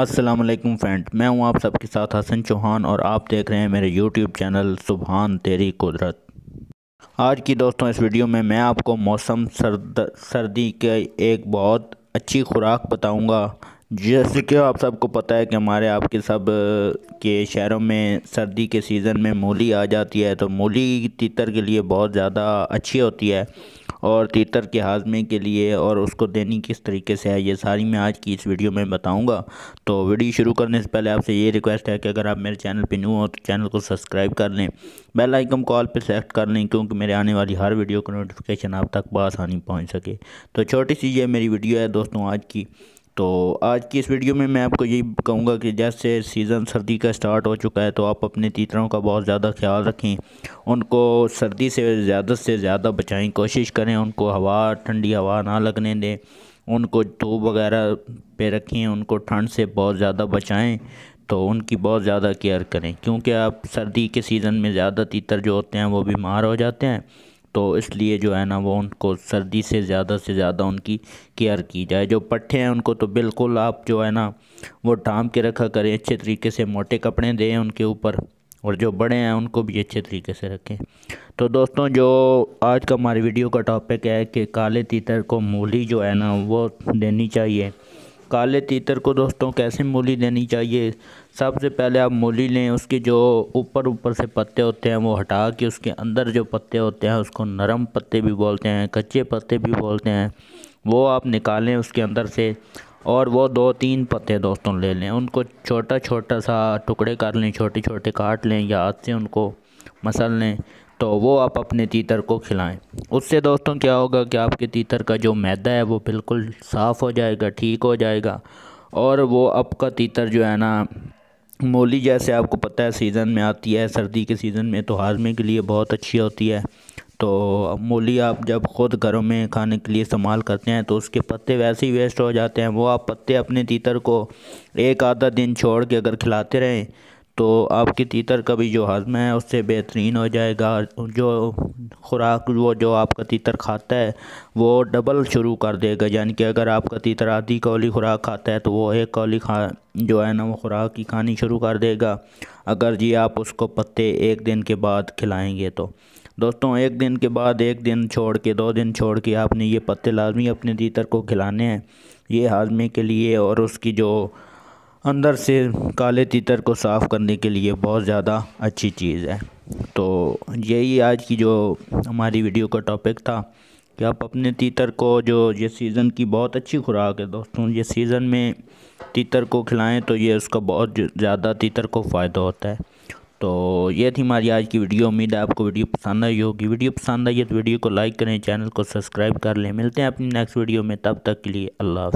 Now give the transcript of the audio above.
अस्सलाम वालेकुम फ्रेंड मैं हूं आप सबके साथ हसन चौहान और आप देख रहे हैं मेरे यूट्यूब चैनल सुबहान तेरी कुदरत आज की दोस्तों इस वीडियो में मैं आपको मौसम सर्द सर्दी के एक बहुत अच्छी खुराक बताऊंगा जैसे कि आप सबको पता है कि हमारे आपके सब के शहरों में सर्दी के सीज़न में मूली आ जाती है तो मूली तीतर के लिए बहुत ज़्यादा अच्छी होती है और तीतर के हाजमे के लिए और उसको देनी किस तरीके से है ये सारी मैं आज की इस वीडियो में बताऊंगा तो वीडियो शुरू करने से पहले आपसे ये रिक्वेस्ट है कि अगर आप मेरे चैनल पर न्यू हो तो चैनल को सब्सक्राइब कर लें बेल आइकन कॉल पर सेलेक्ट कर लें क्योंकि मेरे आने वाली हर वीडियो का नोटिफिकेशन आप तक बसानी पहुँच सके तो छोटी सी ये मेरी वीडियो है दोस्तों आज की तो आज की इस वीडियो में मैं आपको यही कहूँगा कि जैसे सीज़न सर्दी का स्टार्ट हो चुका है तो आप अपने तीतरों का बहुत ज़्यादा ख्याल रखें उनको सर्दी से ज़्यादा से ज़्यादा बचाएं कोशिश करें उनको हवा ठंडी हवा ना लगने दें उनको धूप वगैरह पे रखें उनको ठंड से बहुत ज़्यादा बचाएं तो उनकी बहुत ज़्यादा केयर करें क्योंकि आप सर्दी के सीज़न में ज़्यादा तीतर जो होते हैं वो बीमार हो जाते हैं तो इसलिए जो है ना वो उनको सर्दी से ज़्यादा से ज़्यादा उनकी केयर की जाए जो पट्ठे हैं उनको तो बिल्कुल आप जो है ना वो ढाम के रखा करें अच्छे तरीके से मोटे कपड़े दें उनके ऊपर और जो बड़े हैं उनको भी अच्छे तरीके से रखें तो दोस्तों जो आज का हमारी वीडियो का टॉपिक है कि काले तीतर को मूली जो है ना वो देनी चाहिए काले तीतर को दोस्तों कैसे मूली देनी चाहिए सबसे पहले आप मूली लें उसके जो ऊपर ऊपर से पत्ते होते हैं वो हटा के उसके अंदर जो पत्ते होते हैं उसको नरम पत्ते भी बोलते हैं कच्चे पत्ते भी बोलते हैं वो आप निकालें उसके अंदर से और वो दो तीन पत्ते दोस्तों ले लें उनको छोटा छोटा सा टुकड़े कर लें छोटे छोटे काट लें या हाथ से उनको मसल लें तो वो आप अपने तीतर को खिलाएं उससे दोस्तों क्या होगा कि आपके तीतर का जो मैदा है वो बिल्कुल साफ़ हो जाएगा ठीक हो जाएगा और वो आपका तीतर जो है ना मूली जैसे आपको पता है सीज़न में आती है सर्दी के सीज़न में तो हाजमे के लिए बहुत अच्छी होती है तो मूली आप जब ख़ुद घरों में खाने के लिए इस्तेमाल करते हैं तो उसके पत्ते वैसे ही वेस्ट हो जाते हैं वो आप पत्ते अपने तीतर को एक आधा दिन छोड़ के अगर खिलाते रहें तो आपके तीतर का भी जो हज़म है उससे बेहतरीन हो जाएगा जो खुराक वो जो आपका तीतर खाता है वो डबल शुरू कर देगा यानी कि अगर आपका तीतर आधी कौली खुराक खाता है तो वो एक कौली खा जो है ना वो खुराक की खानी शुरू कर देगा अगर जी आप उसको पत्ते एक दिन के बाद खिलाएँगे तो दोस्तों एक दिन के बाद एक दिन छोड़ के दो दिन छोड़ के आपने ये पत्ते लाजमी अपने तीतर को खिलाने हैं ये हाजमे के लिए और उसकी जो अंदर से काले तीतर को साफ़ करने के लिए बहुत ज़्यादा अच्छी चीज़ है तो यही आज की जो हमारी वीडियो का टॉपिक था कि आप अपने तीतर को जो ये सीज़न की बहुत अच्छी खुराक है दोस्तों ये सीज़न में तीतर को खिलाएं तो ये उसका बहुत ज़्यादा तीतर को फ़ायदा होता है तो ये थी हमारी आज की वीडियो उम्मीद है आपको वीडियो पसंद आई होगी वीडियो पसंद आई है तो वीडियो को लाइक करें चैनल को सब्सक्राइब कर लें मिलते हैं अपनी नेक्स्ट वीडियो में तब तक के लिए अल्लाह